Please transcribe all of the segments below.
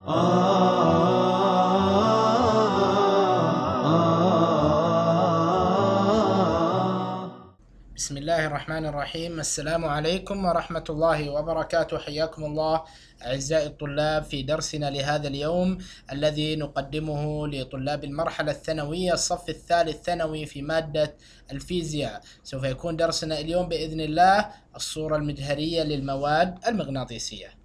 بسم الله الرحمن الرحيم السلام عليكم ورحمة الله وبركاته حياكم الله أعزائي الطلاب في درسنا لهذا اليوم الذي نقدمه لطلاب المرحلة الثانوية الصف الثالث ثانوي في مادة الفيزياء سوف يكون درسنا اليوم بإذن الله الصورة المجهرية للمواد المغناطيسية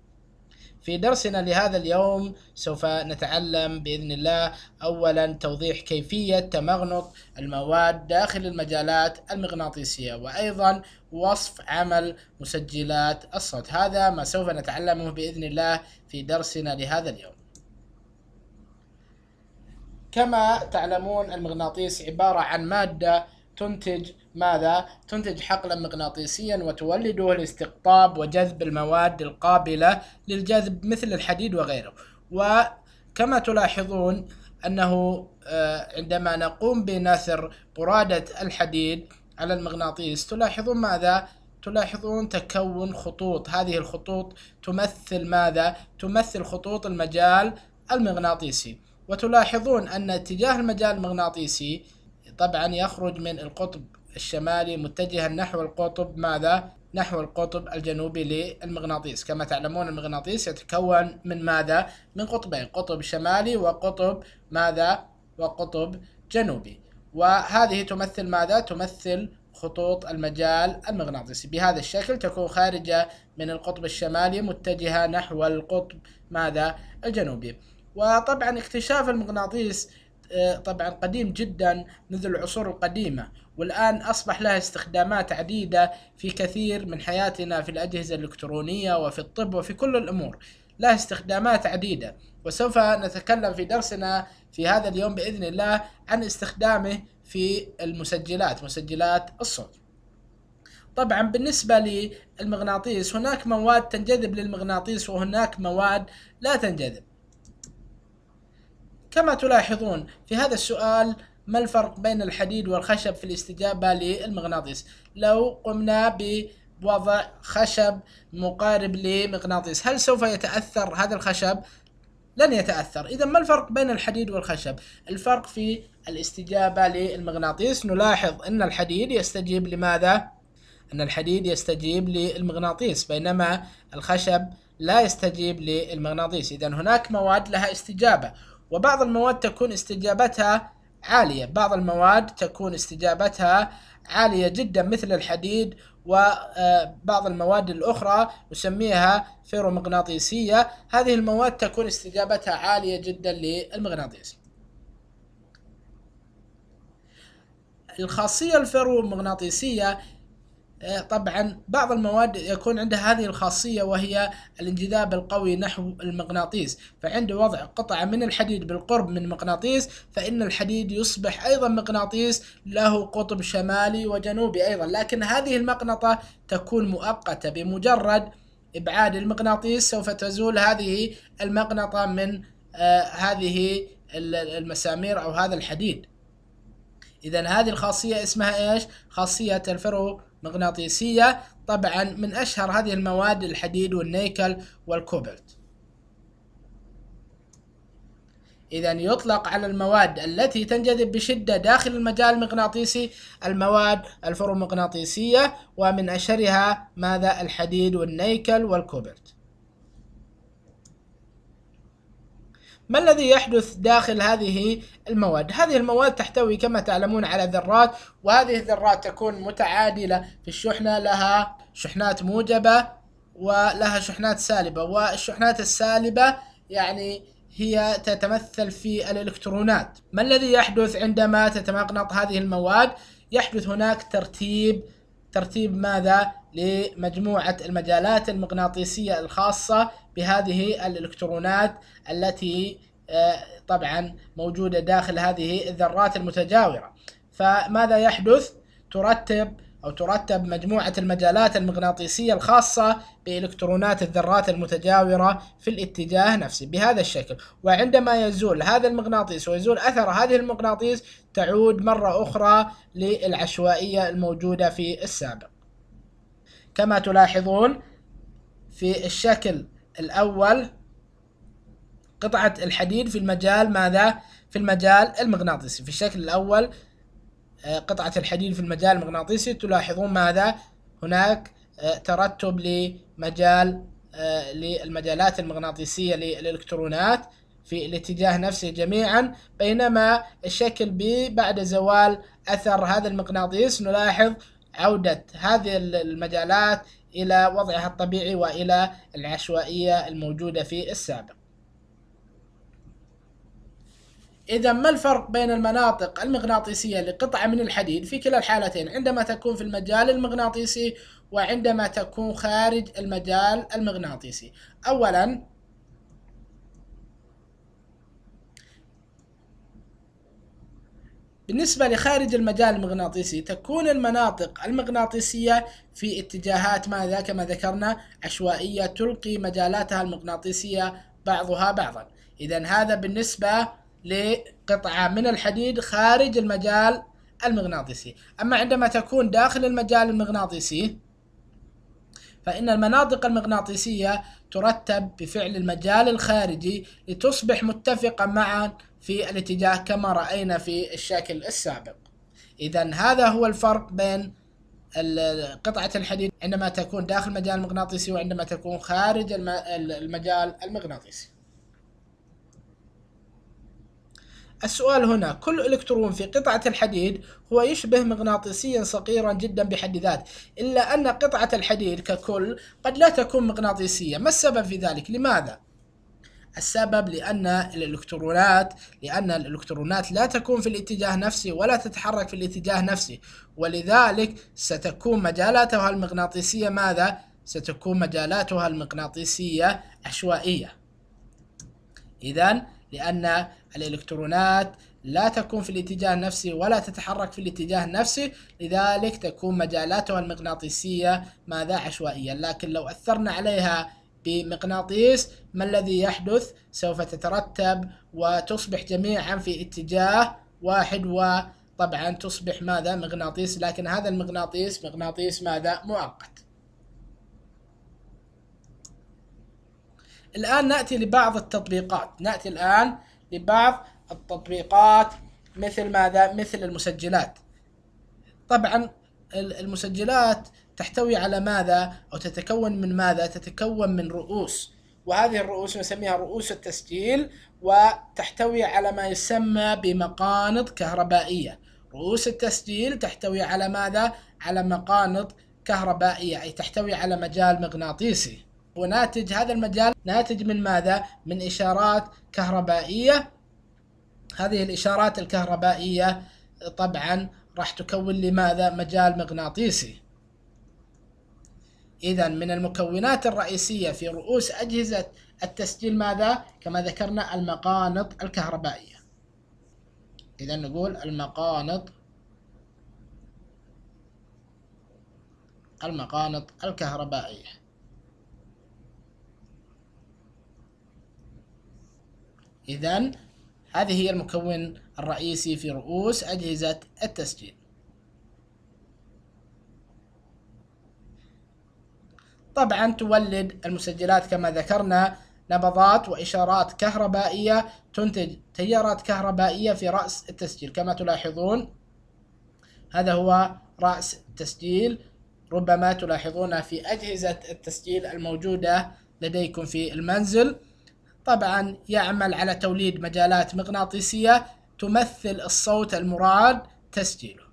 في درسنا لهذا اليوم سوف نتعلم بإذن الله أولا توضيح كيفية تمغنط المواد داخل المجالات المغناطيسية وأيضا وصف عمل مسجلات الصوت هذا ما سوف نتعلمه بإذن الله في درسنا لهذا اليوم كما تعلمون المغناطيس عبارة عن مادة تنتج ماذا؟ تنتج حقلا مغناطيسيا وتولده لاستقطاب وجذب المواد القابلة للجذب مثل الحديد وغيره وكما تلاحظون أنه آه، عندما نقوم بنثر برادة الحديد على المغناطيس تلاحظون ماذا؟ تلاحظون تكون خطوط هذه الخطوط تمثل ماذا؟ تمثل خطوط المجال المغناطيسي وتلاحظون أن اتجاه المجال المغناطيسي طبعا يخرج من القطب الشمالي متجها نحو القطب ماذا؟ نحو القطب الجنوبي للمغناطيس كما تعلمون المغناطيس يتكون من ماذا؟ من قطبين قطب شمالي وقطب ماذا؟ وقطب جنوبي وهذه تمثل ماذا؟ تمثل خطوط المجال المغناطيسي بهذا الشكل تكون خارجة من القطب الشمالي متجهة نحو القطب ماذا؟ الجنوبي وطبعا اكتشاف المغناطيس آه، طبعا قديم جدا منذ العصور القديمة والآن أصبح لها استخدامات عديدة في كثير من حياتنا في الأجهزة الإلكترونية وفي الطب وفي كل الأمور لها استخدامات عديدة وسوف نتكلم في درسنا في هذا اليوم بإذن الله عن استخدامه في المسجلات مسجلات الصوت طبعا بالنسبة للمغناطيس هناك مواد تنجذب للمغناطيس وهناك مواد لا تنجذب كما تلاحظون في هذا السؤال ما الفرق بين الحديد والخشب في الاستجابة للمغناطيس لو قمنا بوضع خشب مقارب لمغناطيس هل سوف يتأثر هذا الخشب لن يتأثر إذا ما الفرق بين الحديد والخشب الفرق في الاستجابة للمغناطيس نلاحظ أن الحديد يستجيب لماذا أن الحديد يستجيب للمغناطيس بينما الخشب لا يستجيب للمغناطيس إذا هناك مواد لها استجابة وبعض المواد تكون استجابتها عالية بعض المواد تكون استجابتها عالية جدا مثل الحديد وبعض آه، المواد الأخرى نسميها فيرومغناطيسية هذه المواد تكون استجابتها عالية جدا للمغناطيس الخاصية الفيرومغناطيسية إيه، طبعا بعض المواد يكون عندها هذه الخاصية وهي الانجذاب القوي نحو المغناطيس فعند وضع قطعة من الحديد بالقرب من مغناطيس فإن الحديد يصبح أيضا مغناطيس له قطب شمالي وجنوبي أيضا لكن هذه المقنطة تكون مؤقتة بمجرد إبعاد المغناطيس سوف تزول هذه المقنطة من آه هذه المسامير أو هذا الحديد إذا هذه الخاصية اسمها إيش؟ خاصية الفرو مغناطيسية طبعا من أشهر هذه المواد الحديد والنيكل والكوبلت إذا يطلق على المواد التي تنجذب بشدة داخل المجال المغناطيسي المواد الفرومغناطيسية ومن أشهرها ماذا الحديد والنيكل والكوبلت ما الذي يحدث داخل هذه المواد؟ هذه المواد تحتوي كما تعلمون على ذرات وهذه الذرات تكون متعادلة في الشحنة لها شحنات موجبة ولها شحنات سالبة والشحنات السالبة يعني هي تتمثل في الإلكترونات ما الذي يحدث عندما تتمغنط هذه المواد؟ يحدث هناك ترتيب ترتيب ماذا؟ لمجموعة المجالات المغناطيسية الخاصة بهذه الإلكترونات التي آه، طبعا موجودة داخل هذه الذرات المتجاورة فماذا يحدث؟ ترتب أو ترتب مجموعة المجالات المغناطيسية الخاصة بإلكترونات الذرات المتجاورة في الاتجاه نفسه بهذا الشكل وعندما يزول هذا المغناطيس ويزول أثر هذه المغناطيس تعود مرة أخرى للعشوائية الموجودة في السابق كما تلاحظون في الشكل الأول قطعة الحديد في المجال ماذا؟ في المجال المغناطيسي في الشكل الأول آه، قطعة الحديد في المجال المغناطيسي تلاحظون ماذا؟ هناك آه، ترتب لمجال آه، للمجالات المغناطيسية للإلكترونات في الاتجاه نفسه جميعا بينما الشكل بي بعد زوال أثر هذا المغناطيس نلاحظ عودة هذه المجالات إلى وضعها الطبيعي وإلى العشوائية الموجودة في السابق إذا ما الفرق بين المناطق المغناطيسية لقطعة من الحديد في كلا الحالتين عندما تكون في المجال المغناطيسي وعندما تكون خارج المجال المغناطيسي أولا بالنسبة لخارج المجال المغناطيسي تكون المناطق المغناطيسية في اتجاهات ماذا كما ذكرنا عشوائية تلقي مجالاتها المغناطيسية بعضها بعضا إذا هذا بالنسبة لقطعة من الحديد خارج المجال المغناطيسي أما عندما تكون داخل المجال المغناطيسي فإن المناطق المغناطيسية ترتب بفعل المجال الخارجي لتصبح متفقة معا في الاتجاه كما رأينا في الشكل السابق إذا هذا هو الفرق بين قطعة الحديد عندما تكون داخل المجال المغناطيسي وعندما تكون خارج المجال المغناطيسي السؤال هنا كل إلكترون في قطعة الحديد هو يشبه مغناطيسيا صغيرا جدا بحد ذاته إلا أن قطعة الحديد ككل قد لا تكون مغناطيسية ما السبب في ذلك لماذا؟ السبب لأن الإلكترونات لأن الإلكترونات لا تكون في الاتجاه نفسه ولا تتحرك في الاتجاه نفسه ولذلك ستكون مجالاتها المغناطيسية ماذا؟ ستكون مجالاتها المغناطيسية عشوائية إذا لأن الإلكترونات لا تكون في الاتجاه النفسي ولا تتحرك في الاتجاه النفسي لذلك تكون مجالاتها المغناطيسية ماذا عشوائية لكن لو أثرنا عليها بمغناطيس ما الذي يحدث سوف تترتب وتصبح جميعا في اتجاه واحد وطبعا تصبح ماذا مغناطيس لكن هذا المغناطيس مغناطيس ماذا مؤقت الآن نأتي لبعض التطبيقات نأتي الآن لبعض التطبيقات مثل ماذا؟ مثل المسجلات طبعا المسجلات تحتوي على ماذا أو تتكون من ماذا؟ تتكون من رؤوس وهذه الرؤوس نسميها رؤوس التسجيل وتحتوي على ما يسمى بمقانط كهربائية رؤوس التسجيل تحتوي على ماذا؟ على مقانط كهربائية أي تحتوي على مجال مغناطيسي وناتج هذا المجال ناتج من ماذا؟ من إشارات كهربائية هذه الإشارات الكهربائية طبعا راح تكون لماذا؟ مجال مغناطيسي إذا من المكونات الرئيسية في رؤوس أجهزة التسجيل ماذا؟ كما ذكرنا المقانط الكهربائية إذا نقول المقانط المقانط الكهربائية إذا هذه هي المكون الرئيسي في رؤوس أجهزة التسجيل طبعا تولد المسجلات كما ذكرنا نبضات وإشارات كهربائية تنتج تيارات كهربائية في رأس التسجيل كما تلاحظون هذا هو رأس التسجيل ربما تلاحظونه في أجهزة التسجيل الموجودة لديكم في المنزل طبعا يعمل على توليد مجالات مغناطيسية تمثل الصوت المراد تسجيله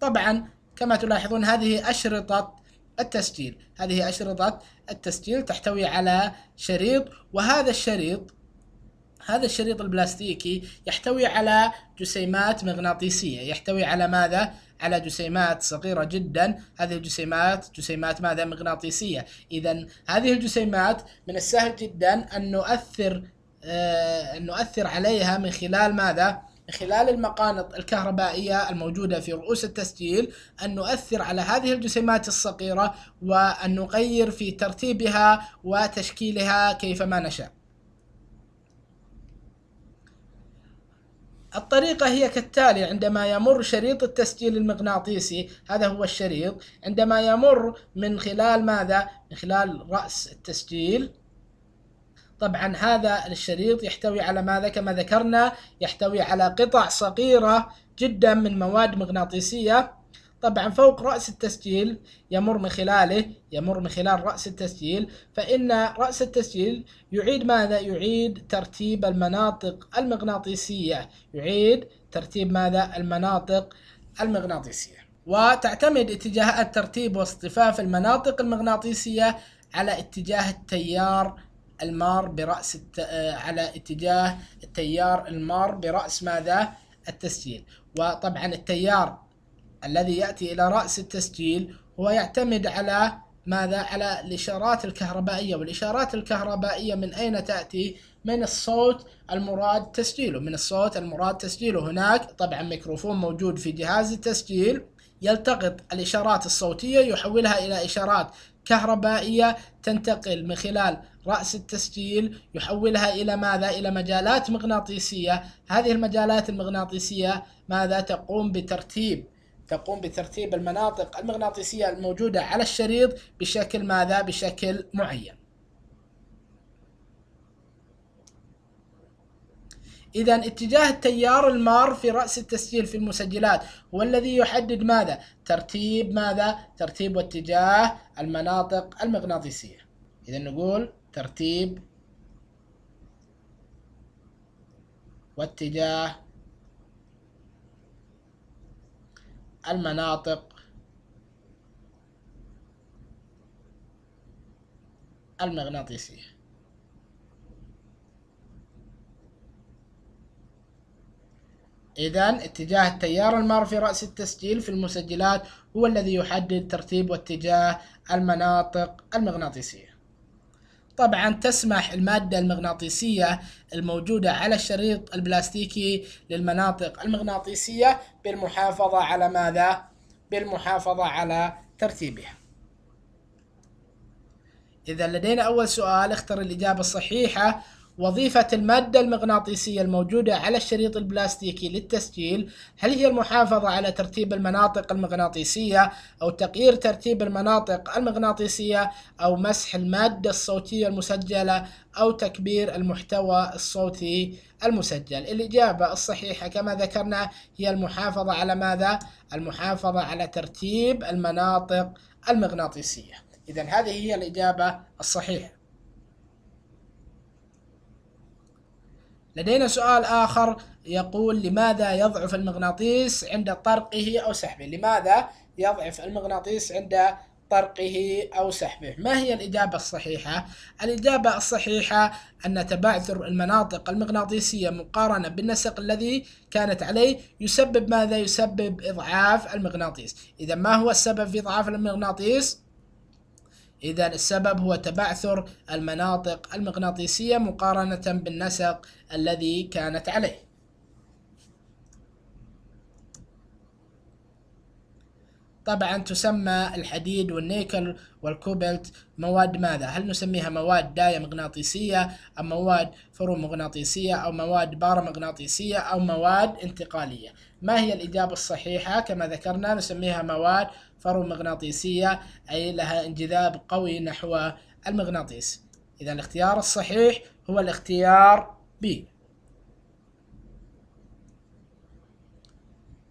طبعا كما تلاحظون هذه أشرطة التسجيل هذه أشرطة التسجيل تحتوي على شريط وهذا الشريط هذا الشريط البلاستيكي يحتوي على جسيمات مغناطيسية يحتوي على ماذا؟ على جسيمات صغيرة جدا هذه الجسيمات جسيمات ماذا مغناطيسية إذا هذه الجسيمات من السهل جدا أن نؤثر آه أن نؤثر عليها من خلال ماذا؟ من خلال المقانط الكهربائية الموجودة في رؤوس التسجيل أن نؤثر على هذه الجسيمات الصغيرة وأن نغير في ترتيبها وتشكيلها كيفما نشاء الطريقة هي كالتالي عندما يمر شريط التسجيل المغناطيسي هذا هو الشريط عندما يمر من خلال ماذا؟ من خلال رأس التسجيل طبعا هذا الشريط يحتوي على ماذا كما ذكرنا يحتوي على قطع صغيرة جدا من مواد مغناطيسية طبعا فوق رأس التسجيل يمر من خلاله يمر من خلال رأس التسجيل فإن رأس التسجيل يعيد ماذا؟ يعيد ترتيب المناطق المغناطيسية يعيد ترتيب ماذا؟ المناطق المغناطيسية وتعتمد اتجاهات ترتيب واصطفاف المناطق المغناطيسية على اتجاه التيار المار برأس الت... آه، على اتجاه التيار المار برأس ماذا؟ التسجيل وطبعا التيار الذي يأتي إلى رأس التسجيل هو يعتمد على ماذا؟ على الإشارات الكهربائية والإشارات الكهربائية من أين تأتي؟ من الصوت المراد تسجيله من الصوت المراد تسجيله هناك طبعا ميكروفون موجود في جهاز التسجيل يلتقط الإشارات الصوتية يحولها إلى إشارات كهربائية تنتقل من خلال رأس التسجيل يحولها إلى ماذا؟ إلى مجالات مغناطيسية هذه المجالات المغناطيسية ماذا تقوم بترتيب تقوم بترتيب المناطق المغناطيسية الموجودة على الشريط بشكل ماذا؟ بشكل معين. إذا اتجاه التيار المار في رأس التسجيل في المسجلات هو الذي يحدد ماذا؟ ترتيب ماذا؟ ترتيب واتجاه المناطق المغناطيسية. إذا نقول ترتيب واتجاه المناطق المغناطيسية إذن اتجاه التيار المار في رأس التسجيل في المسجلات هو الذي يحدد ترتيب واتجاه المناطق المغناطيسية طبعا تسمح المادة المغناطيسية الموجودة على الشريط البلاستيكي للمناطق المغناطيسية بالمحافظة على ماذا؟ بالمحافظة على ترتيبها إذا لدينا أول سؤال اختر الإجابة الصحيحة وظيفة المادة المغناطيسية الموجودة على الشريط البلاستيكي للتسجيل هل هي المحافظة على ترتيب المناطق المغناطيسية أو تغيير ترتيب المناطق المغناطيسية أو مسح المادة الصوتية المسجلة أو تكبير المحتوى الصوتي المسجل الإجابة الصحيحة كما ذكرنا هي المحافظة على ماذا؟ المحافظة على ترتيب المناطق المغناطيسية إذا هذه هي الإجابة الصحيحة لدينا سؤال آخر يقول لماذا يضعف المغناطيس عند طرقه أو سحبه لماذا يضعف المغناطيس عند طرقه أو سحبه ما هي الإجابة الصحيحة؟ الإجابة الصحيحة أن تبعثر المناطق المغناطيسية مقارنة بالنسق الذي كانت عليه يسبب ماذا؟ يسبب إضعاف المغناطيس إذا ما هو السبب في إضعاف المغناطيس؟ إذا السبب هو تبعثر المناطق المغناطيسية مقارنة بالنسق الذي كانت عليه طبعا تسمى الحديد والنيكل والكوبلت مواد ماذا؟ هل نسميها مواد داية مغناطيسية أم مواد مغناطيسية أو مواد بارامغناطيسية أو مواد انتقالية؟ ما هي الإجابة الصحيحة؟ كما ذكرنا نسميها مواد فرومغناطيسية أي لها انجذاب قوي نحو المغناطيس إذا الاختيار الصحيح هو الاختيار B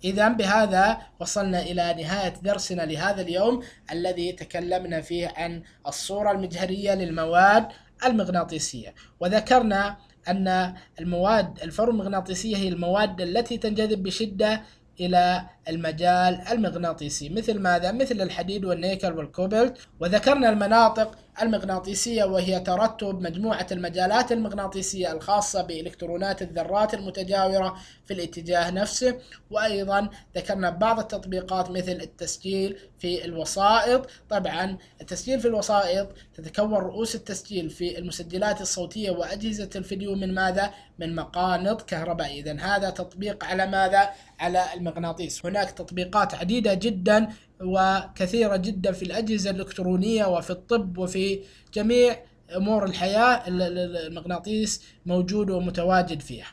إذا بهذا وصلنا إلى نهاية درسنا لهذا اليوم الذي تكلمنا فيه عن الصورة المجهرية للمواد المغناطيسية وذكرنا أن المواد الفرومغناطيسيه هي المواد التي تنجذب بشدة إلى المجال المغناطيسي مثل ماذا؟ مثل الحديد والنيكل والكوبلت وذكرنا المناطق المغناطيسية وهي ترتب مجموعة المجالات المغناطيسية الخاصة بإلكترونات الذرات المتجاورة في الاتجاه نفسه وأيضا ذكرنا بعض التطبيقات مثل التسجيل في الوسائط طبعا التسجيل في الوسائط تتكون رؤوس التسجيل في المسجلات الصوتية وأجهزة الفيديو من ماذا؟ من مقانط كهربائي إذا هذا تطبيق على ماذا؟ على المغناطيس هناك تطبيقات عديدة جدا وكثيرة جدا في الأجهزة الإلكترونية وفي الطب وفي جميع أمور الحياة المغناطيس موجود ومتواجد فيها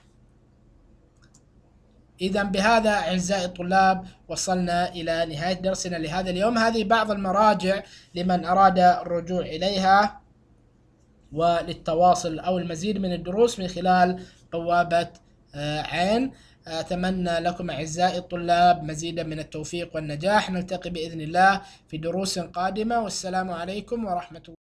إذا بهذا أعزائي الطلاب وصلنا إلى نهاية درسنا لهذا اليوم هذه بعض المراجع لمن أراد الرجوع إليها وللتواصل أو المزيد من الدروس من خلال بوابة آه، عين أتمنى لكم أعزائي الطلاب مزيدا من التوفيق والنجاح نلتقي بإذن الله في دروس قادمة والسلام عليكم ورحمة الله